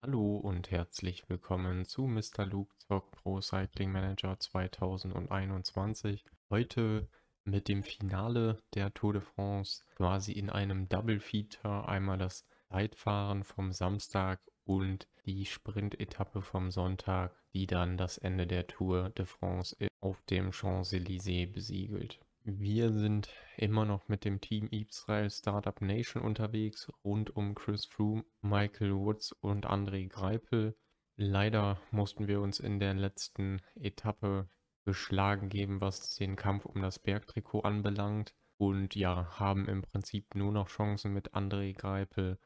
Hallo und herzlich willkommen zu Mr. Luke Zock Pro Cycling Manager 2021. Heute mit dem Finale der Tour de France, quasi in einem Double Feature, einmal das Zeitfahren vom Samstag und die Sprintetappe vom Sonntag, die dann das Ende der Tour de France auf dem Champs-Élysées besiegelt. Wir sind immer noch mit dem Team Israel Startup Nation unterwegs, rund um Chris Froome, Michael Woods und André Greipel. Leider mussten wir uns in der letzten Etappe geschlagen geben, was den Kampf um das Bergtrikot anbelangt. Und ja, haben im Prinzip nur noch Chancen mit André Greipel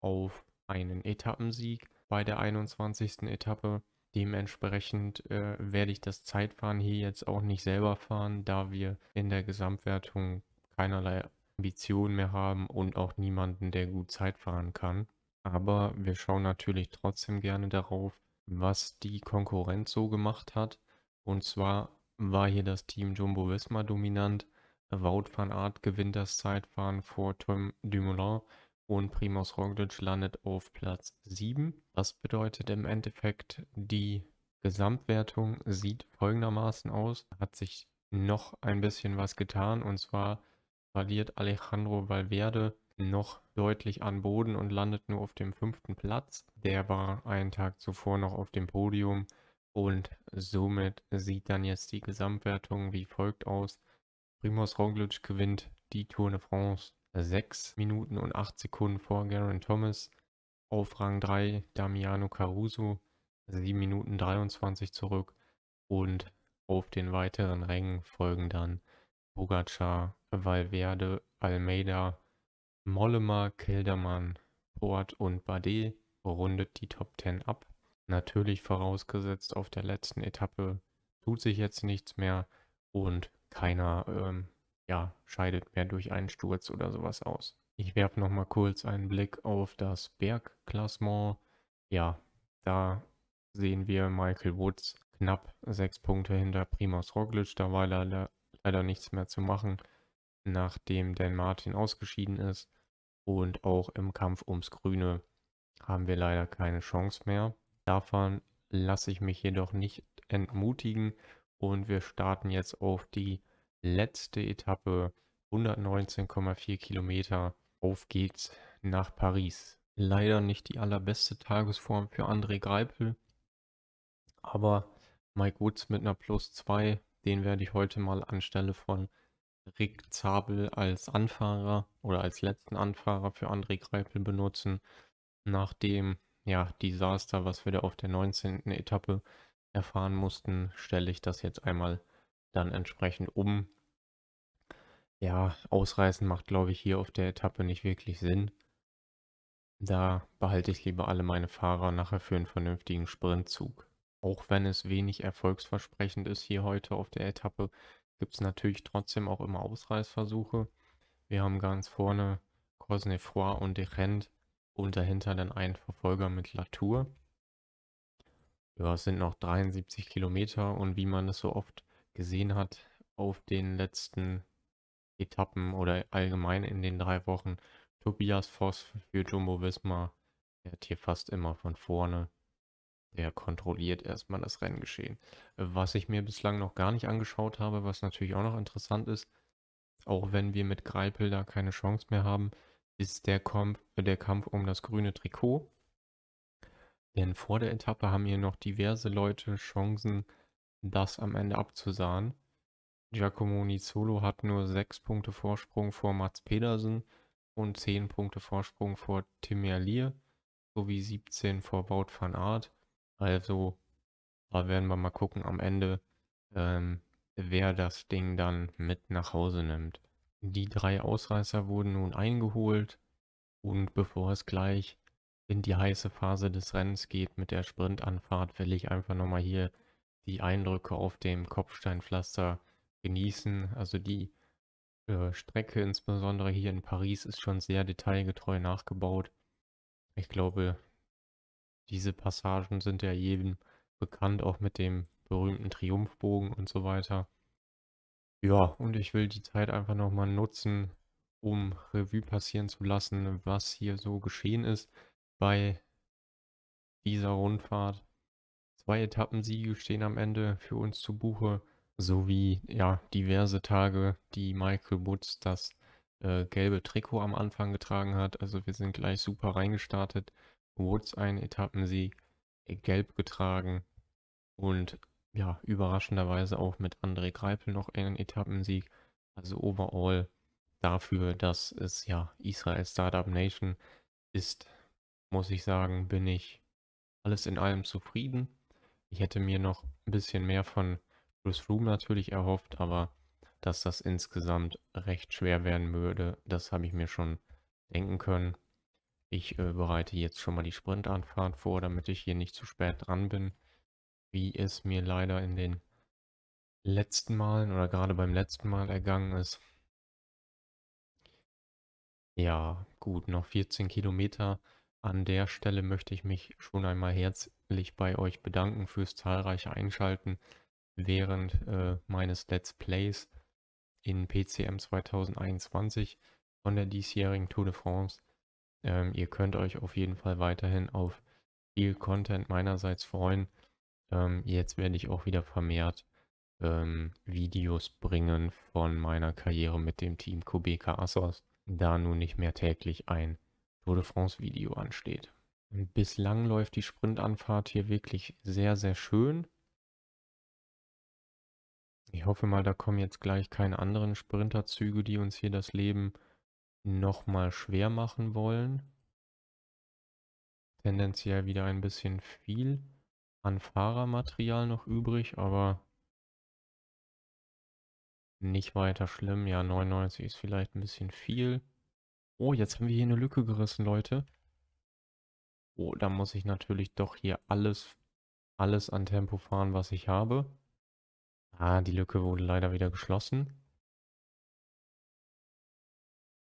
auf einen Etappensieg bei der 21. Etappe. Dementsprechend äh, werde ich das Zeitfahren hier jetzt auch nicht selber fahren, da wir in der Gesamtwertung keinerlei Ambitionen mehr haben und auch niemanden, der gut Zeit fahren kann. Aber wir schauen natürlich trotzdem gerne darauf, was die Konkurrenz so gemacht hat. Und zwar war hier das Team Jumbo Visma dominant. Wout van Aert gewinnt das Zeitfahren vor Tom Dumoulin und Primoz Roglic landet auf Platz 7. Das bedeutet im Endeffekt, die Gesamtwertung sieht folgendermaßen aus. Hat sich noch ein bisschen was getan und zwar verliert Alejandro Valverde noch deutlich an Boden und landet nur auf dem fünften Platz. Der war einen Tag zuvor noch auf dem Podium und somit sieht dann jetzt die Gesamtwertung wie folgt aus. Primoz Roglic gewinnt die Tour de France 6 Minuten und 8 Sekunden vor Garen Thomas. Auf Rang 3 Damiano Caruso, 7 Minuten 23 zurück. Und auf den weiteren Rängen folgen dann Bogacar, Valverde, Almeida, Mollema, Keldermann, Port und Bade rundet die Top 10 ab. Natürlich vorausgesetzt auf der letzten Etappe tut sich jetzt nichts mehr und keiner ähm, ja, scheidet mehr durch einen Sturz oder sowas aus. Ich werfe nochmal kurz einen Blick auf das Bergklassement. Ja, da sehen wir Michael Woods knapp sechs Punkte hinter Primoz Roglic. Da war leider, leider nichts mehr zu machen, nachdem Dan Martin ausgeschieden ist. Und auch im Kampf ums Grüne haben wir leider keine Chance mehr. Davon lasse ich mich jedoch nicht entmutigen und wir starten jetzt auf die letzte Etappe, 119,4 Kilometer. Auf geht's nach Paris. Leider nicht die allerbeste Tagesform für André Greipel, aber Mike Woods mit einer Plus 2, den werde ich heute mal anstelle von Rick Zabel als Anfahrer oder als letzten Anfahrer für André Greipel benutzen, nach dem ja, Desaster, was wir da auf der 19. Etappe erfahren mussten, stelle ich das jetzt einmal vor dann entsprechend um. Ja, ausreißen macht, glaube ich, hier auf der Etappe nicht wirklich Sinn. Da behalte ich lieber alle meine Fahrer nachher für einen vernünftigen Sprintzug. Auch wenn es wenig erfolgsversprechend ist hier heute auf der Etappe, gibt es natürlich trotzdem auch immer Ausreißversuche. Wir haben ganz vorne Cosnefroy und Dechent und dahinter dann einen Verfolger mit Latour. Ja, es sind noch 73 Kilometer und wie man es so oft gesehen hat auf den letzten Etappen oder allgemein in den drei Wochen. Tobias Voss für Jumbo Visma, der hat hier fast immer von vorne. Der kontrolliert erstmal das Renngeschehen. Was ich mir bislang noch gar nicht angeschaut habe, was natürlich auch noch interessant ist, auch wenn wir mit Greipel da keine Chance mehr haben, ist der Kampf, der Kampf um das grüne Trikot. Denn vor der Etappe haben hier noch diverse Leute Chancen, das am Ende abzusahen. Giacomo Nizzolo hat nur 6 Punkte Vorsprung vor Mats Pedersen und 10 Punkte Vorsprung vor Tim Merlier sowie 17 vor Wout van Aert. Also da werden wir mal gucken am Ende, ähm, wer das Ding dann mit nach Hause nimmt. Die drei Ausreißer wurden nun eingeholt und bevor es gleich in die heiße Phase des Rennens geht mit der Sprintanfahrt, will ich einfach nochmal hier die Eindrücke auf dem Kopfsteinpflaster genießen. Also die äh, Strecke, insbesondere hier in Paris, ist schon sehr detailgetreu nachgebaut. Ich glaube, diese Passagen sind ja jedem bekannt, auch mit dem berühmten Triumphbogen und so weiter. Ja, und ich will die Zeit einfach nochmal nutzen, um Revue passieren zu lassen, was hier so geschehen ist bei dieser Rundfahrt zwei Etappensiege stehen am Ende für uns zu Buche, sowie ja, diverse Tage, die Michael Woods das äh, gelbe Trikot am Anfang getragen hat. Also wir sind gleich super reingestartet. Woods einen Etappensieg, gelb getragen und ja, überraschenderweise auch mit André Greipel noch einen Etappensieg. Also overall dafür, dass es ja Israel Startup Nation ist, muss ich sagen, bin ich alles in allem zufrieden. Ich hätte mir noch ein bisschen mehr von Chris Room natürlich erhofft, aber dass das insgesamt recht schwer werden würde, das habe ich mir schon denken können. Ich äh, bereite jetzt schon mal die Sprintanfahrt vor, damit ich hier nicht zu spät dran bin, wie es mir leider in den letzten Malen oder gerade beim letzten Mal ergangen ist. Ja, gut, noch 14 Kilometer. An der Stelle möchte ich mich schon einmal herz herzlich bei euch bedanken fürs zahlreiche Einschalten während äh, meines Let's Plays in PCM 2021 von der diesjährigen Tour de France. Ähm, ihr könnt euch auf jeden Fall weiterhin auf viel Content meinerseits freuen. Ähm, jetzt werde ich auch wieder vermehrt ähm, Videos bringen von meiner Karriere mit dem Team Kubeka Assos, da nun nicht mehr täglich ein Tour de France Video ansteht. Und bislang läuft die Sprintanfahrt hier wirklich sehr, sehr schön. Ich hoffe mal, da kommen jetzt gleich keine anderen Sprinterzüge, die uns hier das Leben nochmal schwer machen wollen. Tendenziell wieder ein bisschen viel an Fahrermaterial noch übrig, aber nicht weiter schlimm. Ja, 99 ist vielleicht ein bisschen viel. Oh, jetzt haben wir hier eine Lücke gerissen, Leute. Oh, da muss ich natürlich doch hier alles, alles an Tempo fahren, was ich habe. Ah, die Lücke wurde leider wieder geschlossen.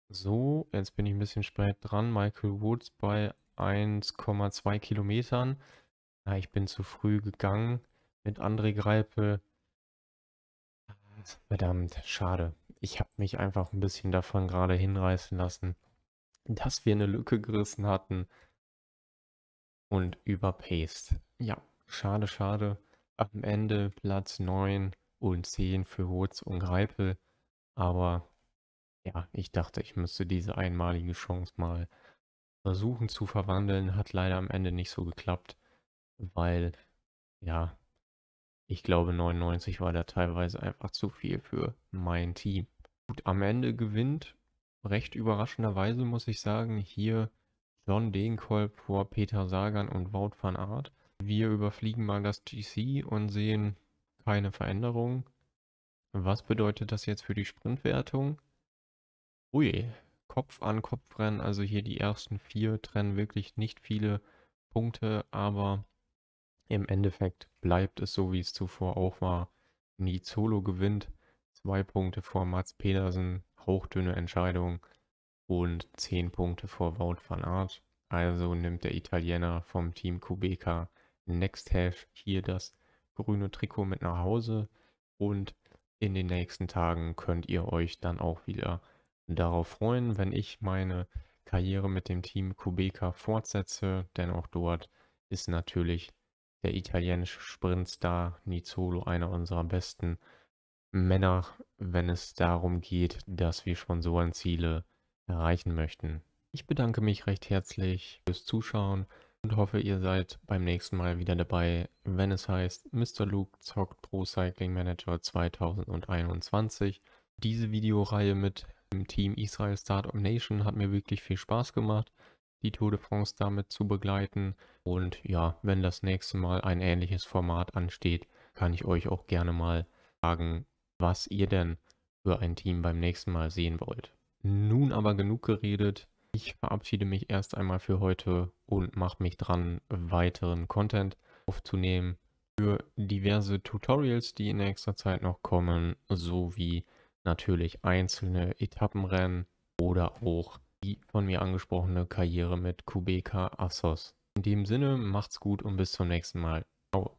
So, jetzt bin ich ein bisschen spät dran. Michael Woods bei 1,2 Kilometern. Ah, ich bin zu früh gegangen mit André Greipel. Verdammt, schade. Ich habe mich einfach ein bisschen davon gerade hinreißen lassen, dass wir eine Lücke gerissen hatten und über Ja, schade, schade. Am Ende Platz 9 und 10 für Woods und Greipel. Aber ja, ich dachte, ich müsste diese einmalige Chance mal versuchen zu verwandeln. Hat leider am Ende nicht so geklappt, weil ja, ich glaube 99 war da teilweise einfach zu viel für mein Team. Gut, am Ende gewinnt recht überraschenderweise, muss ich sagen, hier John Degenkolb vor Peter Sagan und Wout van Aert. Wir überfliegen mal das GC und sehen keine Veränderung. Was bedeutet das jetzt für die Sprintwertung? Ui, Kopf an Kopf rennen, also hier die ersten vier trennen wirklich nicht viele Punkte, aber im Endeffekt bleibt es so, wie es zuvor auch war. Nizolo gewinnt, zwei Punkte vor Mats Pedersen, hauchdünne Entscheidung und 10 Punkte vor Wout van Aert. Also nimmt der Italiener vom Team Kubeka Next Half hier das grüne Trikot mit nach Hause und in den nächsten Tagen könnt ihr euch dann auch wieder darauf freuen, wenn ich meine Karriere mit dem Team Kubeka fortsetze, denn auch dort ist natürlich der italienische Sprintstar Nizzolo einer unserer besten Männer, wenn es darum geht, dass wir Sponsorenziele erreichen möchten. Ich bedanke mich recht herzlich fürs Zuschauen und hoffe, ihr seid beim nächsten Mal wieder dabei, wenn es heißt, Mr. Luke zockt Pro Cycling Manager 2021. Diese Videoreihe mit dem Team Israel Startup Nation hat mir wirklich viel Spaß gemacht, die Tour de France damit zu begleiten. Und ja, wenn das nächste Mal ein ähnliches Format ansteht, kann ich euch auch gerne mal sagen, was ihr denn für ein Team beim nächsten Mal sehen wollt. Nun aber genug geredet. Ich verabschiede mich erst einmal für heute und mache mich dran, weiteren Content aufzunehmen für diverse Tutorials, die in nächster Zeit noch kommen, sowie natürlich einzelne Etappenrennen oder auch die von mir angesprochene Karriere mit Kubeka Assos. In dem Sinne, macht's gut und bis zum nächsten Mal. Ciao.